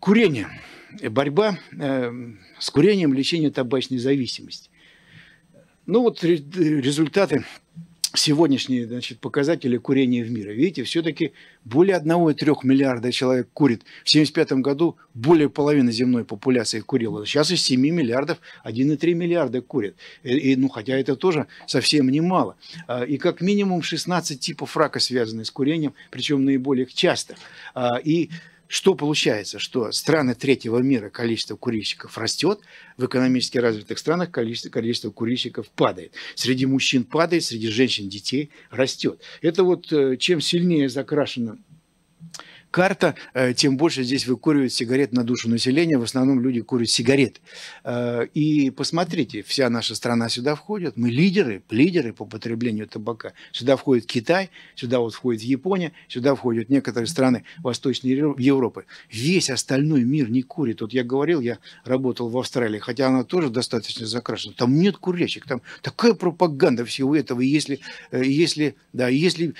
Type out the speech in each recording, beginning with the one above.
Курение. Борьба э, с курением, лечение табачной зависимости. Ну вот результаты сегодняшние значит, показатели курения в мире. Видите, все-таки более 1,3 миллиарда человек курит. В 1975 году более половины земной популяции курила. Сейчас из 7 миллиардов 1,3 миллиарда курят. Э, и, ну, хотя это тоже совсем немало. А, и как минимум 16 типов рака связаны с курением, причем наиболее часто. А, и что получается? Что страны третьего мира количество курильщиков растет, в экономически развитых странах количество, количество курильщиков падает. Среди мужчин падает, среди женщин, детей растет. Это вот э, чем сильнее закрашено карта, э, тем больше здесь выкуривают сигарет на душу населения. В основном люди курят сигарет. Э, и посмотрите, вся наша страна сюда входит. Мы лидеры, лидеры по потреблению табака. Сюда входит Китай, сюда вот входит Япония, сюда входят некоторые страны Восточной Европы. Весь остальной мир не курит. Вот я говорил, я работал в Австралии, хотя она тоже достаточно закрашена. Там нет курящих, там такая пропаганда всего этого. И если, э, если, да, если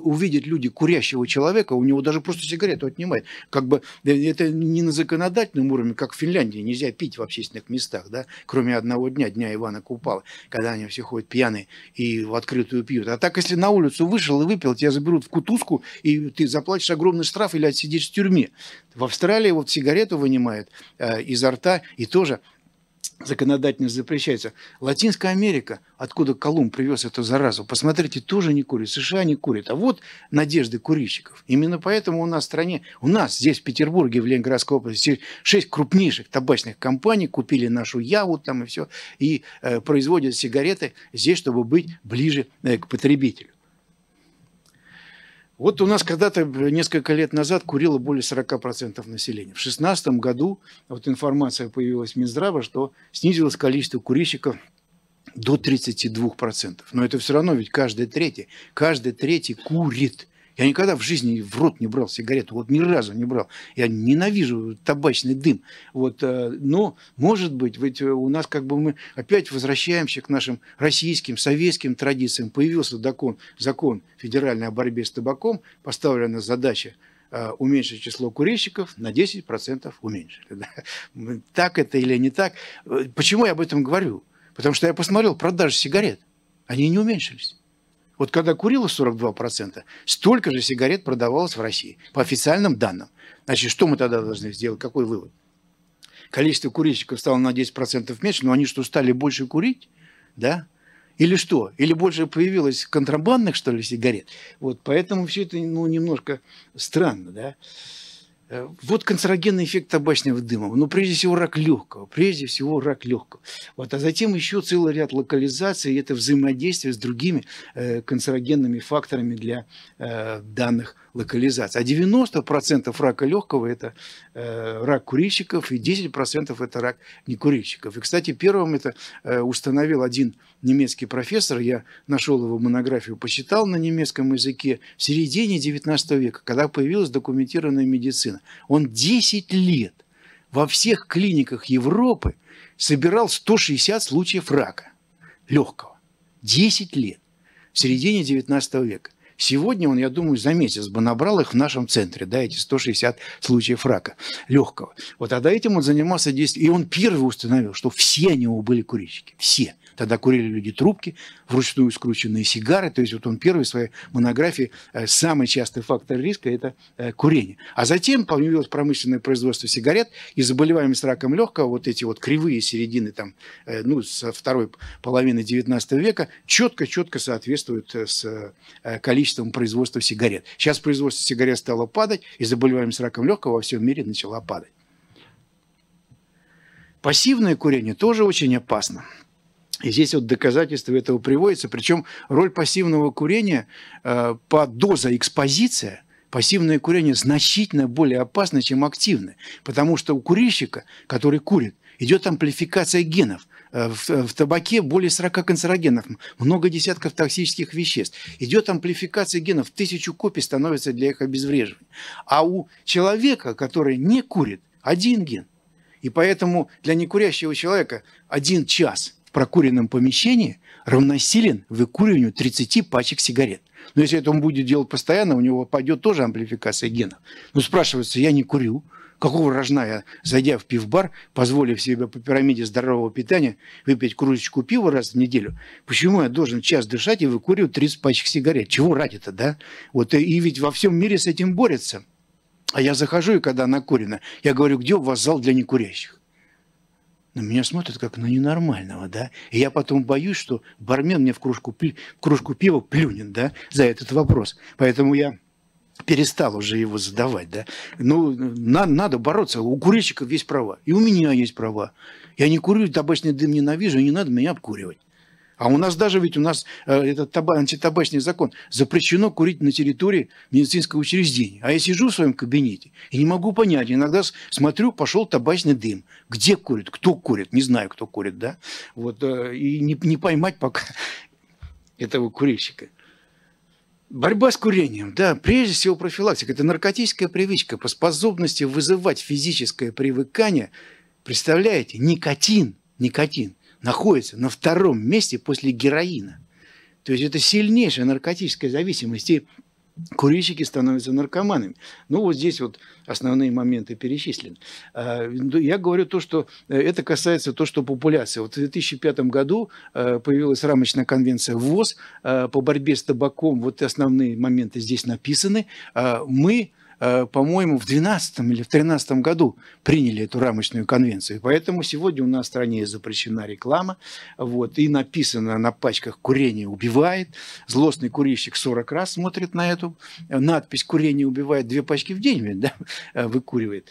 увидят люди курящего человека, у него даже просто сигарету отнимает. Как бы э, это не на законодательном уровне, как в Финляндии, нельзя пить в общественных местах, да, кроме одного дня, дня Ивана Купала, когда они все ходят пьяные и в открытую пьют. А так, если на улицу вышел и выпил, тебя заберут в кутузку, и ты заплатишь огромный штраф или отсидишь в тюрьме. В Австралии вот сигарету вынимают э, изо рта, и тоже законодательно запрещается. Латинская Америка, откуда Колумб привез эту заразу, посмотрите, тоже не курит, США не курит. А вот надежды курильщиков. Именно поэтому у нас в стране, у нас здесь, в Петербурге, в Ленинградской области, шесть крупнейших табачных компаний купили нашу Яву там и все, и э, производят сигареты здесь, чтобы быть ближе э, к потребителю. Вот у нас когда-то, э, несколько лет назад, курило более 40% населения. В 2016 году вот информация появилась в Минздрава, что снизилось количество курильщиков до 32%. Но это все равно ведь каждый третий. Каждый третий курит. Я никогда в жизни в рот не брал сигарету, вот ни разу не брал. Я ненавижу табачный дым. Вот, э, но, может быть, ведь э, у нас как бы мы опять возвращаемся к нашим российским, советским традициям. Появился закон, закон федеральной о борьбе с табаком, поставлена задача э, уменьшить число курильщиков на 10% уменьшили. Да? Так это или не так? Почему я об этом говорю? Потому что я посмотрел продажи сигарет. Они не уменьшились. Вот когда курило 42%, столько же сигарет продавалось в России, по официальным данным. Значит, что мы тогда должны сделать? Какой вывод? Количество курильщиков стало на 10% меньше, но они что, стали больше курить? Да? Или что? Или больше появилось контрабандных, что ли, сигарет? Вот поэтому все это, ну, немножко странно, да? Э, вот канцерогенный эффект табачного дыма. Но ну, прежде всего рак легкого. Прежде всего рак легкого. Вот, а затем еще целый ряд локализаций. И это взаимодействие с другими э, канцерогенными факторами для э, данных локализация. А 90% рака легкого – это э, рак курильщиков, и 10% – это рак некурильщиков. И, кстати, первым это э, установил один немецкий профессор, я нашел его монографию, почитал на немецком языке, в середине 19 века, когда появилась документированная медицина. Он 10 лет во всех клиниках Европы собирал 160 случаев рака легкого. 10 лет в середине 19 века. Сегодня он, я думаю, за месяц бы набрал их в нашем центре, да, эти 160 случаев рака легкого. Вот, а до этим он занимался 10... И он первый установил, что все они у него были курильщики. Все. Тогда курили люди трубки, вручную скрученные сигары. То есть вот он первый в своей монографии э, самый частый фактор риска – это э, курение. А затем появилось промышленное производство сигарет и заболеваемость раком легкого, вот эти вот кривые середины там, э, ну, со второй половины 19 века, четко-четко соответствуют с количеством производства сигарет. Сейчас производство сигарет стало падать, и заболеваемость раком легкого во всем мире начала падать. Пассивное курение тоже очень опасно. И здесь вот доказательства этого приводятся. Причем роль пассивного курения э, по доза экспозиция – пассивное курение значительно более опасно, чем активное, потому что у курильщика, который курит, идет амплификация генов. Э, в, э, в табаке более 40 канцерогенов, много десятков токсических веществ. Идет амплификация генов, тысячу копий становится для их обезвреживания. А у человека, который не курит, один ген. И поэтому для некурящего человека один час – в прокуренном помещении равносилен выкуриванию 30 пачек сигарет. Но если это он будет делать постоянно, у него пойдет тоже амплификация генов. Но ну, спрашивается, я не курю, какого рожна я, зайдя в пивбар, позволив себе по пирамиде здорового питания выпить кружечку пива раз в неделю, почему я должен час дышать и выкуривать 30 пачек сигарет? Чего ради-то, да? Вот и ведь во всем мире с этим борется. А я захожу, и когда накурено, я говорю, где у вас зал для некурящих? на меня смотрят как на ненормального, да. И я потом боюсь, что бармен мне в кружку, пи- в кружку пива плюнет, да, за этот вопрос. Поэтому я перестал уже его задавать, да. Ну, на, надо бороться. У курильщиков есть права. И у меня есть права. Я не курю, табачный дым ненавижу, и не надо меня обкуривать. А у нас даже ведь у нас э, этот антитабачный закон запрещено курить на территории медицинского учреждения. А я сижу в своем кабинете и не могу понять. Иногда смотрю, пошел табачный дым. Где курит? Кто курит? Не знаю, кто курит, да? Вот, э, и не, не поймать пока этого курильщика. Борьба с курением, да, прежде всего профилактика. Это наркотическая привычка по способности вызывать физическое привыкание. Представляете, никотин, никотин находится на втором месте после героина. То есть это сильнейшая наркотическая зависимость. И курильщики становятся наркоманами. Ну, вот здесь вот основные моменты перечислены. А, ну, я говорю то, что э, это касается то, что популяция. Вот в 2005 году э, появилась рамочная конвенция ВОЗ э, по борьбе с табаком. Вот основные моменты здесь написаны. А, мы Э, по-моему, в 2012 или в 2013 году приняли эту рамочную конвенцию. Поэтому сегодня у нас в стране запрещена реклама. Вот, и написано на пачках «Курение убивает». Злостный курильщик 40 раз смотрит на эту э, надпись «Курение убивает». Две пачки в день да, э, выкуривает.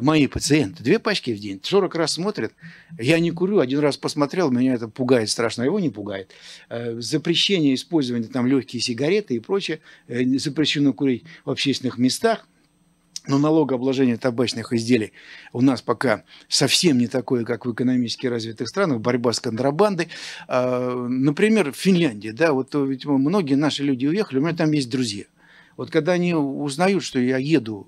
Мои пациенты. Две пачки в день. 40 раз смотрят. Я не курю. Один раз посмотрел, меня это пугает страшно. Его не пугает. Запрещение использования там легкие сигареты и прочее. Запрещено курить в общественных местах но налогообложение табачных изделий у нас пока совсем не такое, как в экономически развитых странах. Борьба с контрабандой. А, например, в Финляндии. Да, вот э, ведь многие наши люди уехали, у меня там есть друзья. Вот когда они узнают, что я еду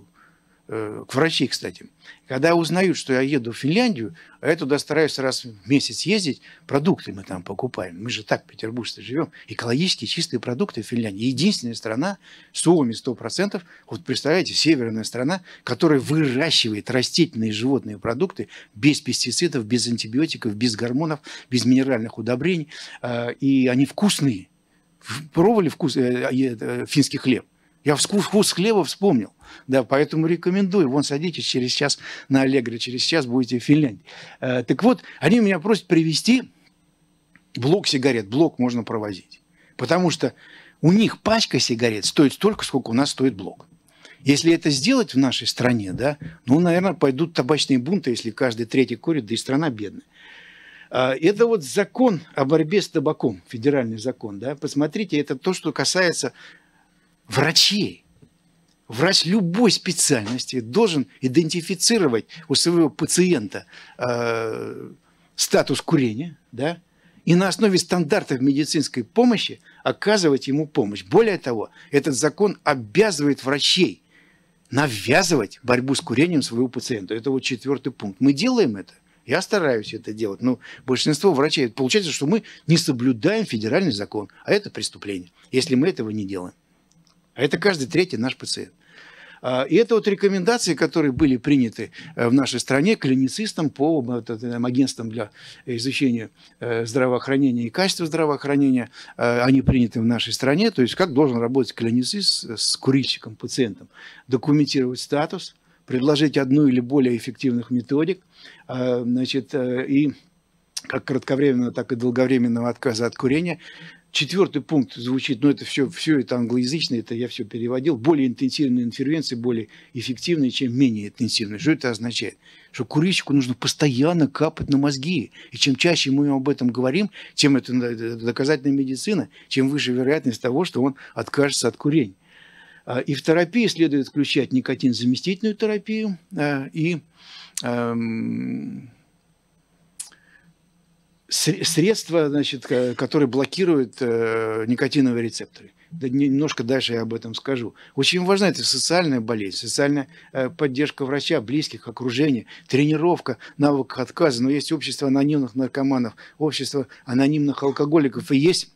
Э, к врачи, кстати. Когда узнают, что я еду в Финляндию, а я туда стараюсь раз в месяц ездить, продукты мы там покупаем. Мы же так, петербуржцы, живем. Экологические чистые продукты в Финляндии. Единственная страна, Суоми 100%, вот представляете, северная страна, которая выращивает растительные и животные продукты без пестицидов, без антибиотиков, без гормонов, без минеральных удобрений. А, и они вкусные. Пробовали вкус, э, э, финский хлеб? Я вкус хлеба вспомнил. Да, поэтому рекомендую. Вон садитесь через час на Аллегро, через час будете в Финляндии. Э, так вот, они меня просят привезти блок сигарет. Блок можно провозить. Потому что у них пачка сигарет стоит столько, сколько у нас стоит блок. Если это сделать в нашей стране, да, ну, наверное, пойдут табачные бунты, если каждый третий курит, да и страна бедная. А, это вот закон о борьбе с табаком, федеральный закон. Да? Посмотрите, это то, что касается врачей. Врач любой специальности должен идентифицировать у своего пациента э, статус курения, да, и на основе стандартов медицинской помощи оказывать ему помощь. Более того, этот закон обязывает врачей навязывать борьбу с курением своего пациента. Это вот четвертый пункт. Мы делаем это. Я стараюсь это делать. Но большинство врачей... Получается, что мы не соблюдаем федеральный закон, а это преступление, если мы этого не делаем. А это каждый третий наш пациент. А, и это вот рекомендации, которые были приняты э, в нашей стране клиницистам по э, агентствам для изучения э, здравоохранения и качества здравоохранения. Они приняты в нашей стране. То есть как должен работать клиницист с курильщиком, пациентом. Документировать статус, предложить одну или более эффективных методик. Значит, и как кратковременного, так и долговременного отказа от курения, Четвертый пункт звучит, но это все, все это англоязычное, это я все переводил, более интенсивные интервенции, более эффективные, чем менее интенсивные. Что это означает? Что курильщику нужно постоянно капать на мозги. И чем чаще мы ему об этом говорим, тем это доказательная медицина, чем выше вероятность того, что он откажется от курения. А, и в терапии следует включать никотин-заместительную терапию а, и эм, средства, значит, которые блокируют э, никотиновые рецепторы. Да, немножко дальше я об этом скажу. Очень важна эта социальная болезнь, социальная э, поддержка врача, близких, окружения, тренировка, навык отказа. Но есть общество анонимных наркоманов, общество анонимных алкоголиков, и есть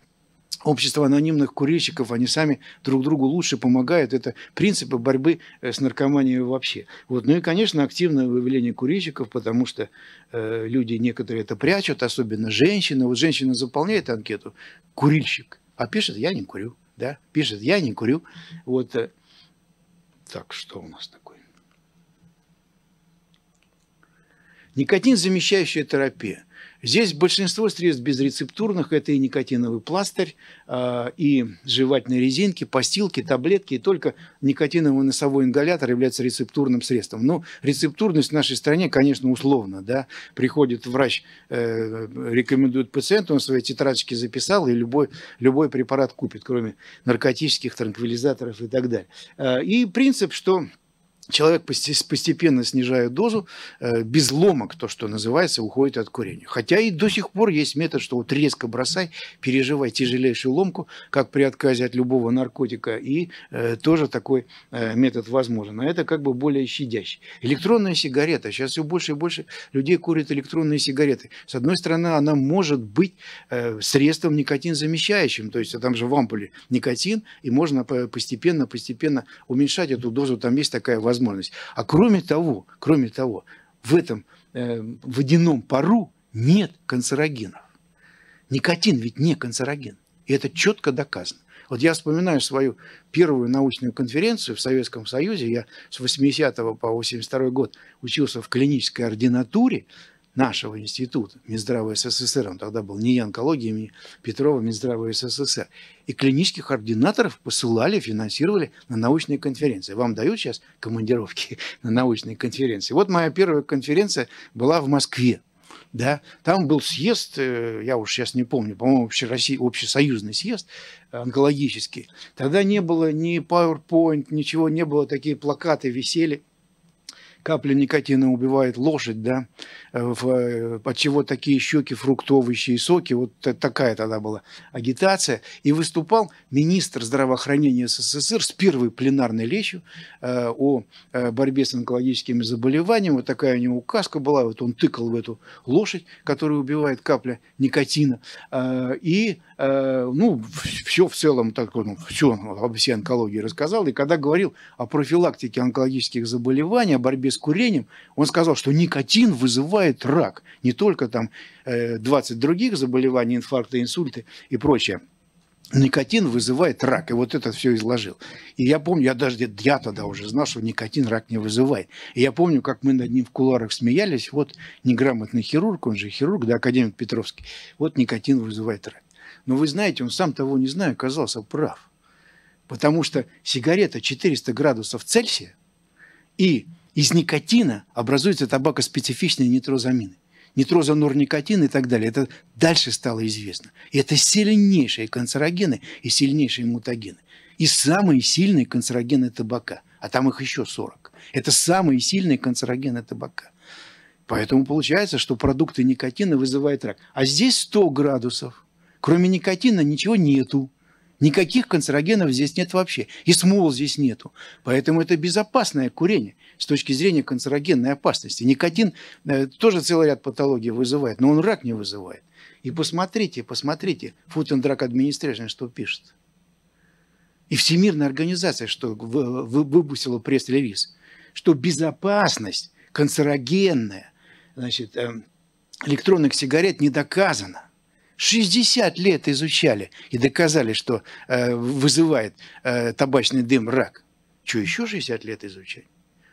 общество анонимных курильщиков, они сами друг другу лучше помогают. Это принципы борьбы э, с наркоманией вообще. Вот. Ну и, конечно, активное выявление курильщиков, потому что э, люди некоторые это прячут, особенно женщины. Вот женщина заполняет анкету «курильщик», а пишет «я не курю». Да? Пишет «я не курю». Вот. Э, так, что у нас такое? Никотин замещающая терапия. Здесь большинство средств безрецептурных – это и никотиновый пластырь, а, и жевательные резинки, постилки, таблетки, и только никотиновый носовой ингалятор является рецептурным средством. Но ну, рецептурность в нашей стране, конечно, условно. Да? Приходит врач, э, рекомендует пациенту, он свои тетрадочки записал, и любой, любой препарат купит, кроме наркотических, транквилизаторов и так далее. А, и принцип, что человек постепенно снижает дозу, э, без ломок, то, что называется, уходит от курения. Хотя и до сих пор есть метод, что вот резко бросай, переживай тяжелейшую ломку, как при отказе от любого наркотика, и э, тоже такой э, метод возможен. А это как бы более щадящий. Электронная сигарета. Сейчас все больше и больше людей курят электронные сигареты. С одной стороны, она может быть средством никотин-замещающим, то есть а там же в ампуле никотин, и можно постепенно-постепенно уменьшать эту дозу. Там есть такая возможность. А кроме того, кроме того, в этом э, водяном пару нет канцерогенов. Никотин ведь не канцероген. И это четко доказано. Вот я вспоминаю свою первую научную конференцию в Советском Союзе. Я с 80 по 82 год учился в клинической ординатуре нашего института, Минздрава СССР, он тогда был не онкология имени Петрова, Минздрава СССР, и клинических ординаторов посылали, финансировали на научные конференции. Вам дают сейчас командировки на научные конференции. Вот моя первая конференция была в Москве. Да, там был съезд, э, я уж сейчас не помню, по-моему, общероссий, общесоюзный съезд э, онкологический. Тогда не было ни PowerPoint, ничего не было, такие плакаты висели – капля никотина убивает лошадь, да, э, в, э, от чего такие щеки, фруктовые соки, вот такая тогда была агитация. И выступал министр здравоохранения СССР с первой пленарной речью э, о э, борьбе с онкологическими заболеваниями. Вот такая у него указка была, вот он тыкал в эту лошадь, которая убивает капля никотина. Э, и Э, ну, все в целом, так, ну, все об всей онкологии рассказал. И когда говорил о профилактике онкологических заболеваний, о борьбе с курением, он сказал, что никотин вызывает рак. Не только там 20 э, других заболеваний, инфаркты, инсульты и прочее никотин вызывает рак. И вот это все изложил. И я помню, я даже я тогда уже знал, что никотин рак не вызывает. И я помню, как мы над ним в куларах смеялись. Вот неграмотный хирург, он же хирург, да, академик Петровский. Вот никотин вызывает рак. Но вы знаете, он сам того не зная оказался прав. Потому что сигарета 400 градусов Цельсия, и из никотина образуются табакоспецифичные нитрозамины. Нитрозанур никотин и так далее. Это дальше стало известно. И это сильнейшие канцерогены и сильнейшие мутагены. И самые сильные канцерогены табака. А там их еще 40. Это самые сильные канцерогены табака. Поэтому получается, что продукты никотина вызывают рак. А здесь 100 градусов. Кроме никотина ничего нету. Никаких канцерогенов здесь нет вообще. И смол здесь нету. Поэтому это безопасное курение с точки зрения канцерогенной опасности. Никотин э, тоже целый ряд патологий вызывает, но он рак не вызывает. И посмотрите, посмотрите, Food and Drug Administration что пишет. И Всемирная организация что выбусила пресс-релиз, что безопасность канцерогенная значит, эм, электронных сигарет не доказана. 60 лет изучали и доказали, что э, вызывает э, табачный дым рак. Что, еще 60 лет изучать?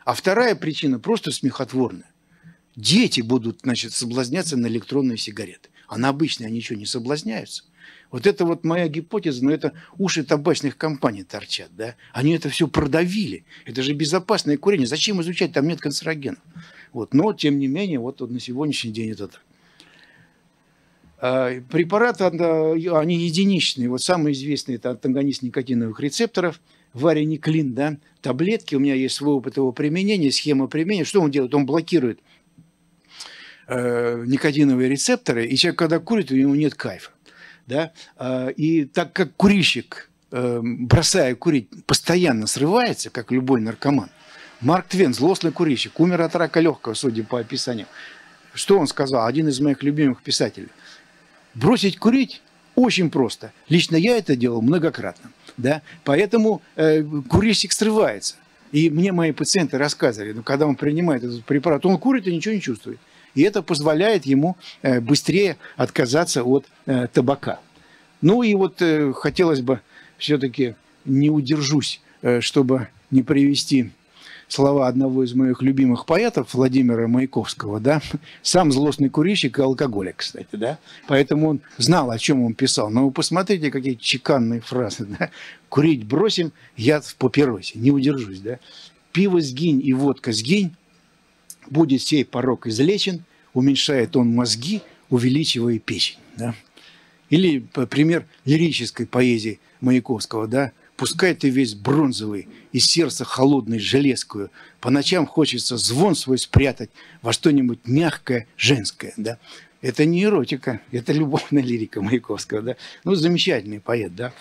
А вторая причина просто смехотворная. Дети будут, значит, соблазняться на электронные сигареты. А на обычные они что, не соблазняются? Вот это вот моя гипотеза, но это уши табачных компаний торчат, да? Они это все продавили. Это же безопасное курение. Зачем изучать, там нет канцерогенов? Вот. Но, тем не менее, вот, вот на сегодняшний день это так. А, препараты, э, они единичные. Вот самый известный – это антагонист никотиновых рецепторов, варениклин, да, таблетки. У меня есть свой опыт его применения, схема применения. Что он делает? Он блокирует э, никотиновые рецепторы, и человек, когда курит, у него нет кайфа. Да? А, и так как курильщик, э, бросая курить, постоянно срывается, как любой наркоман, Марк Твен, злостный курильщик, умер от рака легкого, судя по описанию. Что он сказал? Один из моих любимых писателей – Бросить курить очень просто. Лично я это делал многократно. Да? Поэтому э, курильщик срывается. И мне мои пациенты рассказывали, ну, когда он принимает этот препарат, он курит и ничего не чувствует. И это позволяет ему э, быстрее отказаться от э, табака. Ну и вот э, хотелось бы все-таки не удержусь, э, чтобы не привести слова одного из моих любимых поэтов, Владимира Маяковского, да, сам злостный курильщик и алкоголик, кстати, да, поэтому он знал, о чем он писал, но вы посмотрите, какие чеканные фразы, да, курить бросим, яд в папиросе, не удержусь, да, пиво сгинь и водка сгинь, будет сей порог излечен, уменьшает он мозги, увеличивая печень, да. Или пример лирической поэзии Маяковского, да, Пускай ты весь бронзовый и сердце холодное, железкую. По ночам хочется звон свой спрятать во что-нибудь мягкое, женское. Да? Это не эротика, это любовная лирика Маяковского. Да? Ну, замечательный поэт, да.